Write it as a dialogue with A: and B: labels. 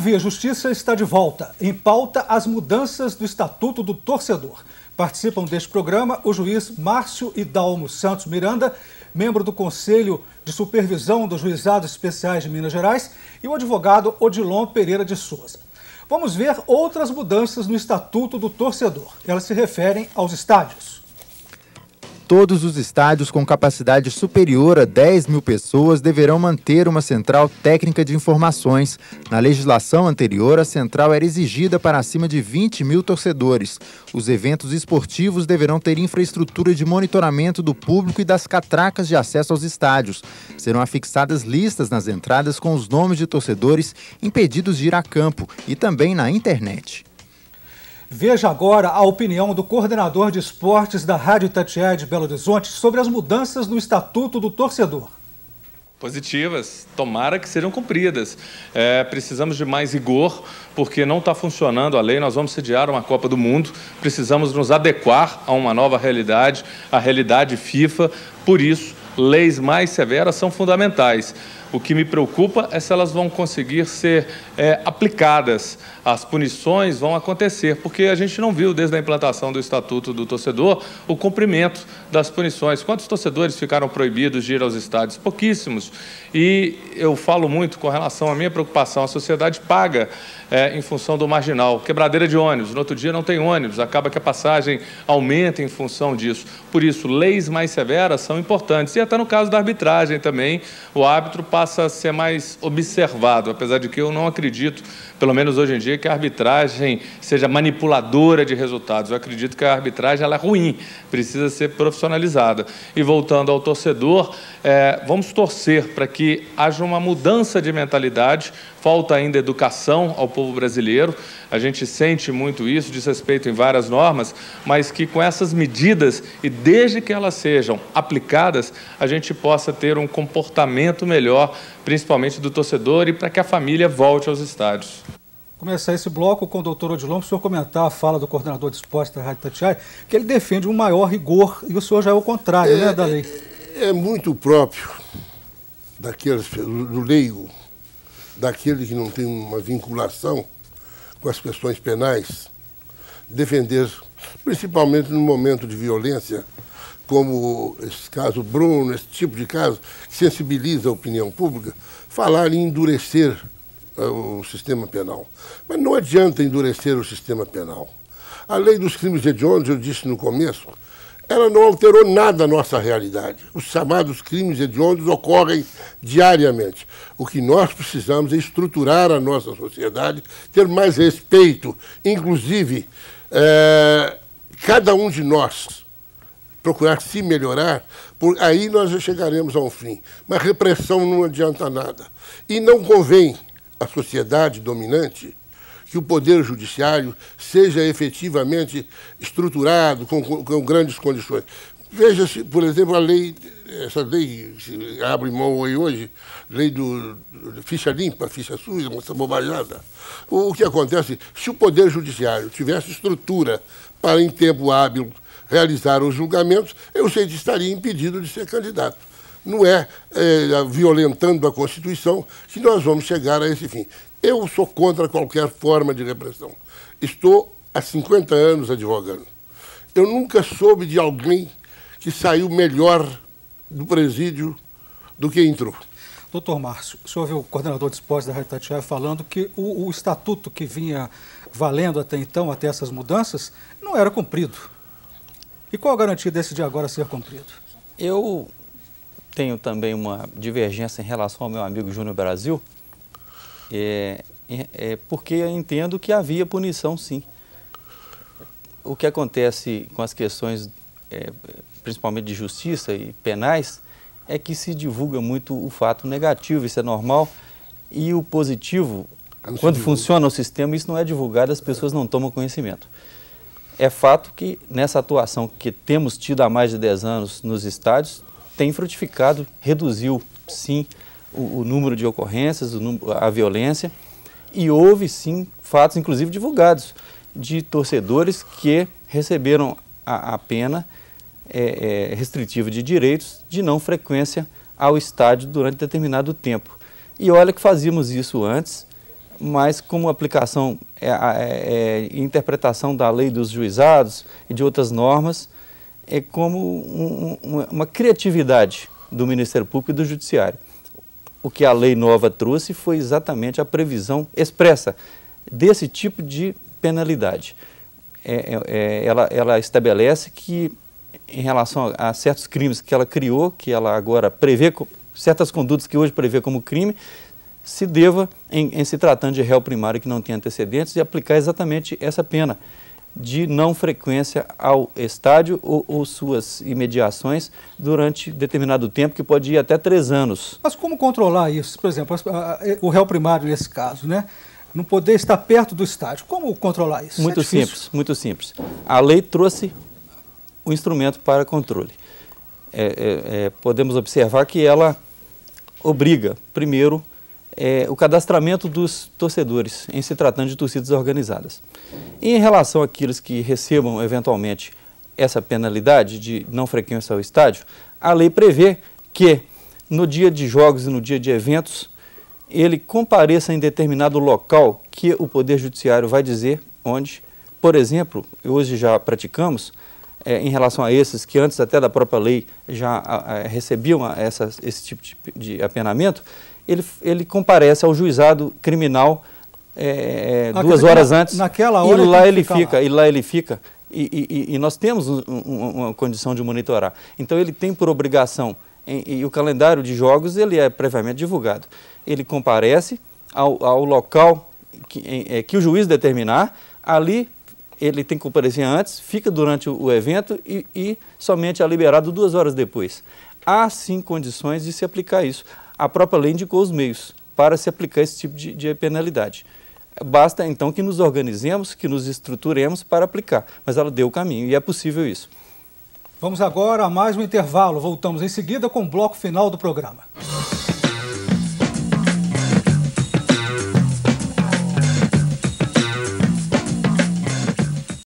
A: Ouve a Justiça está de volta. Em pauta, as mudanças do Estatuto do Torcedor. Participam deste programa o juiz Márcio Hidalmo Santos Miranda, membro do Conselho de Supervisão dos Juizados Especiais de Minas Gerais, e o advogado Odilon Pereira de Souza. Vamos ver outras mudanças no Estatuto do Torcedor. Elas se referem aos estádios.
B: Todos os estádios com capacidade superior a 10 mil pessoas deverão manter uma central técnica de informações. Na legislação anterior, a central era exigida para acima de 20 mil torcedores. Os eventos esportivos deverão ter infraestrutura de monitoramento do público e das catracas de acesso aos estádios. Serão afixadas listas nas entradas com os nomes de torcedores impedidos de ir a campo e também
A: na internet. Veja agora a opinião do coordenador de esportes da Rádio Tatiá de Belo Horizonte sobre as mudanças no Estatuto do Torcedor
C: positivas, tomara que sejam cumpridas. É, precisamos de mais rigor, porque não está funcionando a lei. Nós vamos sediar uma Copa do Mundo, precisamos nos adequar a uma nova realidade, a realidade FIFA. Por isso, leis mais severas são fundamentais. O que me preocupa é se elas vão conseguir ser é, aplicadas. As punições vão acontecer, porque a gente não viu desde a implantação do Estatuto do Torcedor o cumprimento das punições. Quantos torcedores ficaram proibidos de ir aos estádios? Pouquíssimos. E eu falo muito com relação à minha preocupação. A sociedade paga é, em função do marginal. Quebradeira de ônibus. No outro dia não tem ônibus, acaba que a passagem aumenta em função disso. Por isso, leis mais severas são importantes. E até no caso da arbitragem também, o árbitro passa passa a ser mais observado, apesar de que eu não acredito, pelo menos hoje em dia, que a arbitragem seja manipuladora de resultados. Eu acredito que a arbitragem ela é ruim, precisa ser profissionalizada. E voltando ao torcedor, é, vamos torcer para que haja uma mudança de mentalidade. Falta ainda educação ao povo brasileiro. A gente sente muito isso, diz respeito em várias normas, mas que com essas medidas, e desde que elas sejam aplicadas, a gente possa ter um comportamento melhor, principalmente do torcedor, e para que a família volte aos estádios
A: começar esse bloco com o doutor Odilon, para o senhor comentar a fala do coordenador de esporte da Rádio Tatiai, que ele defende um maior
D: rigor, e o senhor
A: já é o contrário, né, é, né, da lei?
D: É, é muito próprio daqueles, do leigo, daquele que não tem uma vinculação com as questões penais, defender, principalmente no momento de violência, como esse caso Bruno, esse tipo de caso, que sensibiliza a opinião pública, falar em endurecer é, o sistema penal. Mas não adianta endurecer o sistema penal. A lei dos crimes hediondos, eu disse no começo, ela não alterou nada a nossa realidade. Os chamados crimes hediondos ocorrem diariamente. O que nós precisamos é estruturar a nossa sociedade, ter mais respeito, inclusive é, cada um de nós procurar se melhorar, por aí nós já chegaremos a um fim. Mas repressão não adianta nada. E não convém a sociedade dominante que o Poder Judiciário seja efetivamente estruturado com, com grandes condições. Veja-se, por exemplo, a lei, essa lei que abre mão aí hoje, lei do ficha limpa, ficha suja, essa bobajada. O que acontece, se o Poder Judiciário tivesse estrutura para, em tempo hábil, realizar os julgamentos, eu sei que estaria impedido de ser candidato. Não é, é violentando a Constituição que nós vamos chegar a esse fim. Eu sou contra qualquer forma de repressão. Estou há 50 anos advogando. Eu nunca soube de alguém que saiu melhor do presídio do que entrou.
A: Doutor Márcio, o senhor ouviu o coordenador de esportes da Rádio Tatiá falando que o, o, estatuto que vinha valendo até então, até essas mudanças, não era cumprido. E qual a garantia desse de agora ser cumprido?
B: Eu tenho também uma divergência em relação ao meu amigo Júnior Brasil, é, é, é, porque eu entendo que havia punição, sim. O que acontece com as questões, é, principalmente de justiça e penais, é que se divulga muito o fato negativo, isso é normal, e o positivo, quando funciona o sistema, isso não é divulgado, as pessoas não tomam conhecimento. É fato que nessa atuação que temos tido há mais de 10 anos nos estádios, tem frutificado, reduziu, sim, o, o número de ocorrências, o, a violência, e houve sim fatos, inclusive divulgados, de torcedores que receberam a, a pena é, é, restritiva de direitos de não frequência ao estádio durante determinado tempo. E olha que fazíamos isso antes, mas como aplicação e é, é, é, interpretação da lei dos juizados e de outras normas, é como um, uma criatividade do Ministério Público e do Judiciário o que a lei nova trouxe foi exatamente a previsão expressa desse tipo de penalidade. É, é, é, ela, ela, estabelece que, em relação a, a, certos crimes que ela criou, que ela agora prevê, certas condutas que hoje prevê como crime, se deva, em, em se tratando de réu primário que não tem antecedentes, e aplicar exatamente essa pena de não frequência ao estádio ou, ou, suas imediações durante determinado tempo, que pode ir até três anos.
A: Mas como controlar isso? Por exemplo, o réu primário nesse caso, né? Não poder estar perto do estádio. Como controlar isso? Muito é simples,
B: muito simples. A lei trouxe o um instrumento para controle. É, é, é, podemos observar que ela obriga, primeiro, é, o cadastramento dos torcedores em se tratando de torcidas organizadas. E em relação àqueles que recebam eventualmente essa penalidade de não frequência ao estádio, a lei prevê que no dia de jogos e no dia de eventos ele compareça em determinado local que o Poder Judiciário vai dizer onde, por exemplo, hoje já praticamos, é, em relação a esses que antes até da própria lei já a, a, recebiam a, essa, esse tipo de, de apenamento, ele, ele comparece ao juizado criminal é, é duas horas antes. Naquela hora. E lá ele fica, lá. e lá ele fica. E, e, e nós temos um, um, uma condição de monitorar. Então ele tem por obrigação, e, e, o calendário de jogos ele é previamente divulgado. Ele comparece ao, ao local que, em, é, que o juiz determinar, ali ele tem que comparecer antes, fica durante o, o evento e, e somente é liberado duas horas depois. Há sim condições de se aplicar isso a própria lei indicou os meios para se aplicar esse tipo de, de penalidade. Basta então que nos organizemos, que nos estruturemos para aplicar, mas ela deu o caminho e é possível isso.
A: Vamos agora a mais um intervalo. Voltamos em seguida com o bloco final do programa.